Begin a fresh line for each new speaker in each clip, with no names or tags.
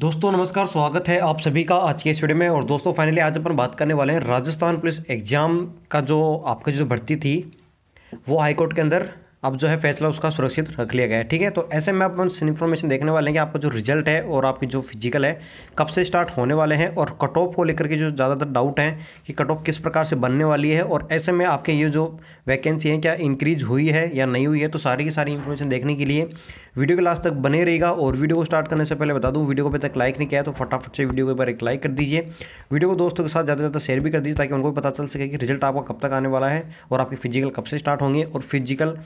दोस्तों नमस्कार स्वागत है आप सभी का आज के इस वीडियो में और दोस्तों फाइनली आज अपन बात करने वाले हैं राजस्थान पुलिस एग्ज़ाम का जो आपकी जो भर्ती थी वो हाईकोर्ट के अंदर अब जो है फैसला उसका सुरक्षित रख लिया गया है ठीक है तो ऐसे में अपन इन्फॉर्मेशन देखने वाले हैं कि आपका जो रिजल्ट है और आपकी जो फिजिकल है कब से स्टार्ट होने वाले हैं और कट ऑफ को लेकर के जो ज़्यादातर डाउट हैं कि कट ऑफ किस प्रकार से बनने वाली है और ऐसे में आपके ये जो वैकेंसी हैं क्या इंक्रीज हुई है या नहीं हुई है तो सारी की सारी इन्फॉर्मेशन देखने के लिए वीडियो के लास्ट तक बने रहेगा और वीडियो को स्टार्ट करने से पहले बता दूँ वीडियो को अभी तक लाइक नहीं किया तो फटाफट से वीडियो के बार एक लाइक कर दीजिए वीडियो को दोस्तों के साथ ज़्यादा ज़्यादा शेयर भी कर दीजिए ताकि उनको भी पता चल सके कि रिजल्ट आपका कब तक आने वाला है और आपकी फिजिकल कब से स्टार्ट होंगे और फिजिकल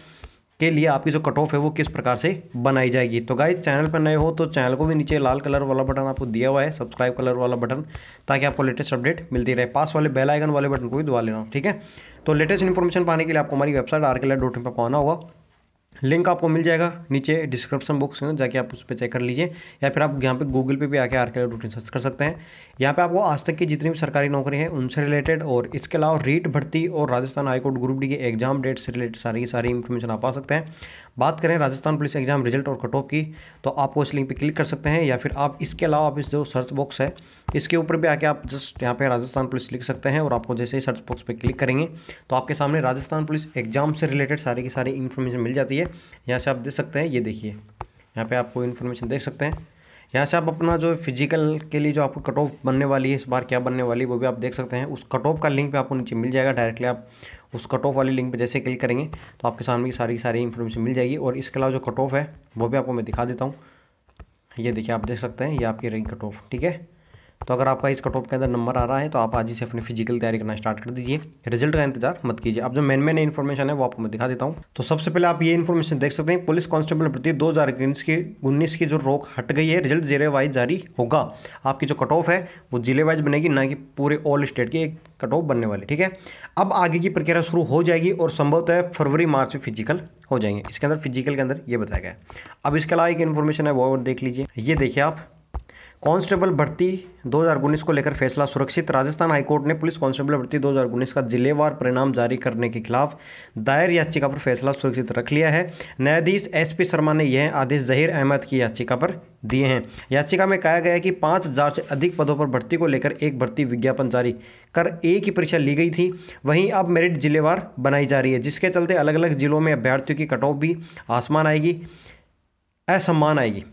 के लिए आपकी जो कट ऑफ है वो किस प्रकार से बनाई जाएगी तो गाइज चैनल पर नए हो तो चैनल को भी नीचे लाल कलर वाला बटन आपको दिया हुआ है सब्सक्राइब कलर वाला बटन ताकि आपको लेटेस्ट अपडेट मिलती रहे पास वाले बेल आइकन वाले बटन को भी दबा लेना ठीक है तो लेटेस्ट इन्फॉर्मेशन पाने के लिए आपको हमारी website R K dot in पर पहुंचना होगा लिंक आपको मिल जाएगा नीचे डिस्क्रिप्शन बॉक्स में जाके आप उस पर चेक कर लीजिए या फिर आप यहाँ पे गूगल पे भी आके आर के रूटीन सर्च कर सकते हैं यहाँ पे आपको आज तक की जितनी भी सरकारी नौकरी हैं उनसे रिलेटेड और इसके अलावा रीट भर्ती और राजस्थान हाईकोर्ट ग्रुप डी के एग्जाम डेट से रिलेटेड सारी की सारी इन्फॉर्मेशन आप पा सकते हैं बात करें राजस्थान पुलिस एग्जाम रिजल्ट और कट ऑफ की तो वो इस लिंक पर क्लिक कर सकते हैं या फिर आप इसके अलावा आप इस जो सर्च बॉक्स है इसके ऊपर भी आके आप जस्ट यहाँ पे राजस्थान पुलिस लिख सकते हैं और आपको जैसे ही सर्च बॉक्स पे क्लिक करेंगे तो आपके सामने राजस्थान पुलिस एग्जाम से रिलेटेड सारी की सारी इन्फॉर्मेशन मिल जाती है यहाँ से आप देख सकते हैं ये देखिए यहाँ पर आपको इन्फॉर्मेशन देख सकते हैं यहाँ से आप अपना जो फिजिकल के लिए जो आपको कट ऑफ बनने वाली है इस बार क्या बनने वाली है वो भी आप देख सकते हैं उस कट ऑफ का लिंक भी आपको नीचे मिल जाएगा डायरेक्टली आप उस कट ऑफ वाली लिंक पर जैसे क्लिक करेंगे तो आपके सामने की सारी सारी इन्फॉर्मेशन मिल जाएगी और इसके अलावा जो कट ऑफ है वो भी आपको मैं दिखा देता हूँ ये देखिए आप देख सकते हैं ये आपकी रही कट ऑफ ठीक है तो अगर आपका इस कट ऑफ के अंदर नंबर आ रहा है तो आप आज ही से अपनी फिजिकल तैयारी करना स्टार्ट कर दीजिए रिजल्ट का इंतजार मत कीजिए अब जो मेन मेन इन्फॉर्मेशन है वो आपको मैं दिखा देता हूँ तो सबसे पहले आप ये इन्फॉर्मेशन देख सकते हैं पुलिस कांस्टेबल प्रति दो हज़ार की उन्नीस की जो रोक हट गई है रिजल्ट जिले वाइज जारी होगा आपकी जो कट ऑफ है वो जिले वाइज बनेगी ना कि पूरे ऑल स्टेट की एक कट ऑफ बनने वाली ठीक है अब आगे की प्रक्रिया शुरू हो जाएगी और संभवतः फरवरी मार्च में फिजिकल हो जाएंगे इसके अंदर फिजिकल के अंदर ये बताया गया अब इसके अलावा एक इन्फॉर्मेशन है वो देख लीजिए ये देखिए आप कांस्टेबल भर्ती 2019 को लेकर फैसला सुरक्षित राजस्थान हाईकोर्ट ने पुलिस कांस्टेबल भर्ती 2019 का जिलेवार परिणाम जारी करने के खिलाफ दायर याचिका पर फैसला सुरक्षित रख लिया है न्यायाधीश एसपी शर्मा ने यह आदेश जहीर अहमद की याचिका पर दिए हैं याचिका में कहा गया है कि पाँच हज़ार से अधिक पदों पर भर्ती को लेकर एक भर्ती विज्ञापन जारी कर एक ही परीक्षा ली गई थी वहीं अब मेरिट जिलेवार बनाई जा रही है जिसके चलते अलग अलग जिलों में अभ्यर्थियों की कटौती भी आसमान आएगी असम्मान आएगी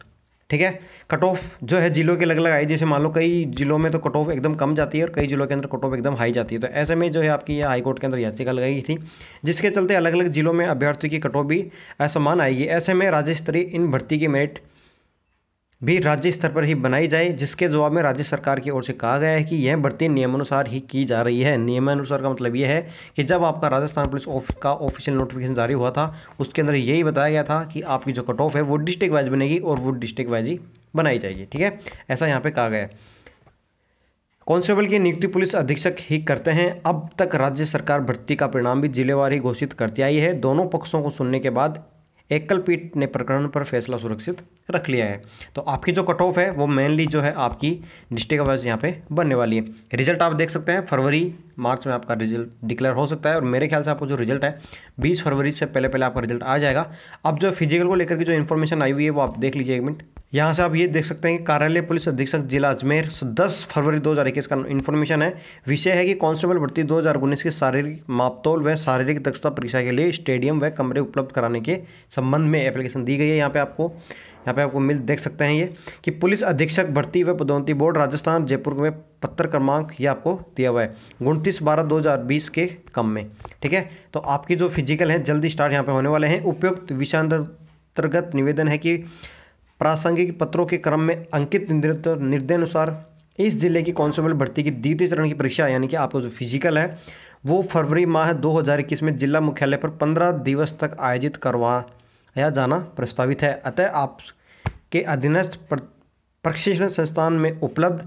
ठीक है कट ऑफ जो है जिलों के अलग अलग आई जैसे मान लो कई जिलों में तो कट ऑफ एकदम कम जाती है और कई जिलों के अंदर कट ऑफ एकदम हाई जाती है तो ऐसे में जो है आपकी यह हाईकोर्ट के अंदर याचिका लगाई थी जिसके चलते अलग अलग जिलों में अभ्यर्थियों की कट ऑफ भी असमान आएगी ऐसे में राज्य स्तरीय इन भर्ती की मेरिट भी राज्य स्तर पर ही बनाई जाए जिसके जवाब में राज्य सरकार की ओर से कहा गया है कि यह भर्ती नियमानुसार ही की जा रही है नियमानुसार का मतलब यह है कि जब आपका राजस्थान पुलिस ऑफिस का ऑफिशियल नोटिफिकेशन जारी हुआ था उसके अंदर यही बताया गया था कि आपकी जो कट ऑफ है वो डिस्ट्रिक्ट वाइज बनेगी और वो डिस्ट्रिक्ट वाइज ही बनाई जाएगी ठीक है ऐसा यहाँ पर कहा गया है कांस्टेबल की नियुक्ति पुलिस अधीक्षक ही करते हैं अब तक राज्य सरकार भर्ती का परिणाम भी जिलेवार ही घोषित करती आई है दोनों पक्षों को सुनने के बाद एकल पीठ ने प्रकरण पर फैसला सुरक्षित रख लिया है तो आपकी जो कट ऑफ है वो मेनली जो है आपकी डिस्ट्रिक्ट वाइज यहाँ पे बनने वाली है रिजल्ट आप देख सकते हैं फरवरी मार्च में आपका रिजल्ट डिक्लेयर हो सकता है और मेरे ख्याल से आपको जो रिजल्ट है बीस फरवरी से पहले पहले आपका रिजल्ट आ जाएगा अब जो फिजिकल को लेकर के जो इन्फॉर्मेशन आई हुई है वो आप देख लीजिए एक मिनट यहाँ से आप ये देख सकते हैं कि कार्यालय पुलिस अधीक्षक जिला अजमेर दस फरवरी दो हज़ार इक्कीस का इन्फॉर्मेशन है विषय है कि कांस्टेबल भर्ती दो हज़ार उन्नीस के शारीरिक मापतोल व शारीरिक दक्षता परीक्षा के लिए स्टेडियम व कमरे उपलब्ध कराने के संबंध में एप्लीकेशन दी गई है यहाँ पे आपको यहाँ पे आपको मिल देख सकते हैं ये कि पुलिस अधीक्षक भर्ती व पदोन्नति बोर्ड राजस्थान जयपुर में पत्र क्रमांक ये आपको दिया हुआ है उनतीस बारह दो हज़ार बीस के कम में ठीक है तो आपकी जो फिजिकल है जल्दी स्टार्ट यहाँ पे होने वाले हैं उपयुक्त विषयांतर्गत निवेदन है कि प्रासंगिक पत्रों के क्रम में अंकित निर्देशानुसार इस जिले की कांस्टेबल भर्ती की द्वितीय चरण की परीक्षा यानी कि आपका जो फिजिकल है वो फरवरी माह 2021 में जिला मुख्यालय पर 15 दिवस तक आयोजित करवा आया जाना प्रस्तावित है अतः आपके अधीनस्थ प्रशिक्षण संस्थान में उपलब्ध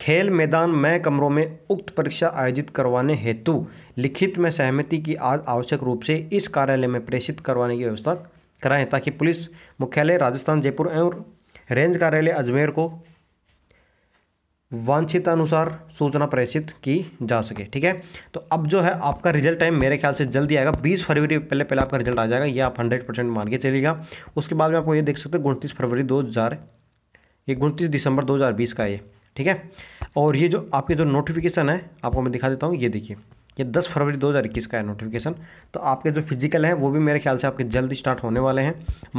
खेल मैदान में कमरों में उक्त परीक्षा आयोजित करवाने हेतु लिखित में सहमति की आज आवश्यक रूप से इस कार्यालय में प्रेषित करवाने की व्यवस्था कराएं ताकि पुलिस मुख्यालय राजस्थान जयपुर एवं रेंज कार्यालय अजमेर को वांछित अनुसार सूचना प्रेषित की जा सके ठीक है तो अब जो है आपका रिजल्ट टाइम मेरे ख्याल से जल्दी आएगा 20 फरवरी पहले पहले आपका रिजल्ट आ जाएगा ये आप 100 परसेंट मान के चलेगा उसके बाद में आपको ये देख सकते हैं उनतीस फरवरी दो हज़ार ये उनतीस दिसंबर 2020 का ये ठीक है और ये जो आपके जो नोटिफिकेशन है आपको मैं दिखा देता हूँ ये देखिए ये 10 फरवरी 2021 का है नोटिफिकेशन तो आपके जो फिजिकल है वो भी मेरे ख्याल से आपके जल्द स्टार्ट होने वाले हैं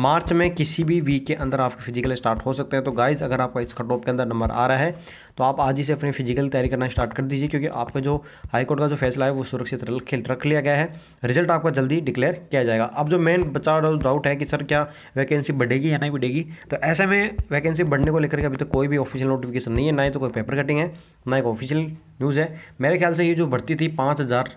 मार्च में किसी भी वीक के अंदर आपके फिजिकल स्टार्ट हो सकते हैं तो गाइज अगर आपका इस कट के अंदर नंबर आ रहा है तो आप आज ही से अपनी फिजिकल तैयारी करना स्टार्ट कर दीजिए क्योंकि आपके जो हाईकोर्ट का जो फैसला है वो सुरक्षित रख लिया गया है रिजल्ट आपका जल्दी डिक्लेयर किया जाएगा अब जो मेन बचा डाउट है कि सर क्या वैकेंसी बढ़ेगी या नहीं बढ़ेगी तो ऐसे में वैकेंसी बढ़ने को लेकर के अभी तक कोई भी ऑफिशियल नोटिफिकेशन नहीं है ना ही तो कोई पेपर कटिंग है ना ही ऑफिशियल न्यूज़ है मेरे ख्याल से ये जो भर्ती थी पाँच हज़ार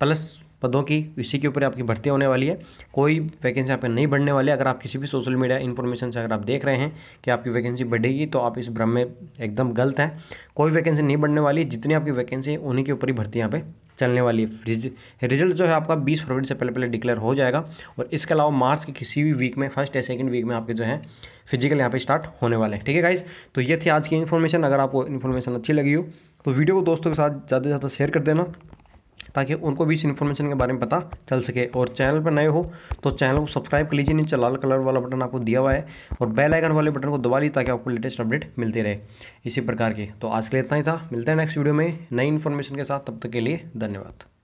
प्लस पदों की इसी के ऊपर आपकी भर्ती होने वाली है कोई वैकेंसी आपके नहीं बढ़ने वाली अगर आप किसी भी सोशल मीडिया इन्फॉर्मेशन से अगर आप देख रहे हैं कि आपकी वैकेंसी बढ़ेगी तो आप इस भ्रम में एकदम गलत हैं कोई वैकेंसी नहीं बढ़ने वाली जितनी आपकी वैकेंसी है उन्हीं के ऊपर ही भर्ती यहाँ पर चलने वाली है रिज, रिजल्ट जो है आपका बीस फरवरी से पहले पहले डिक्लेयर हो जाएगा और इसके अलावा मार्च के किसी भी वीक में फर्स्ट या सेकेंड वीक में आपके जो है फिजिकल यहाँ पे स्टार्ट होने वाले हैं ठीक है गाइज तो ये थी आज की इन्फॉर्मेशन अगर आपको इन्फॉर्मेशन अच्छी लगी हो तो वीडियो को दोस्तों के साथ ज़्यादा से ज़्यादा शेयर कर देना ताकि उनको भी इस इन्फॉर्मेशन के बारे में पता चल सके और चैनल पर नए हो तो चैनल को सब्सक्राइब कर लीजिए नीचे लाल कलर वाला बटन आपको दिया हुआ है और बेल आइकन वाले बटन को दबा लीजिए ताकि आपको लेटेस्ट अपडेट मिलती रहे इसी प्रकार की तो आज के लिए इतना ही था मिलते हैं नेक्स्ट वीडियो में नई इन्फॉर्मेशन के साथ तब तक के लिए धन्यवाद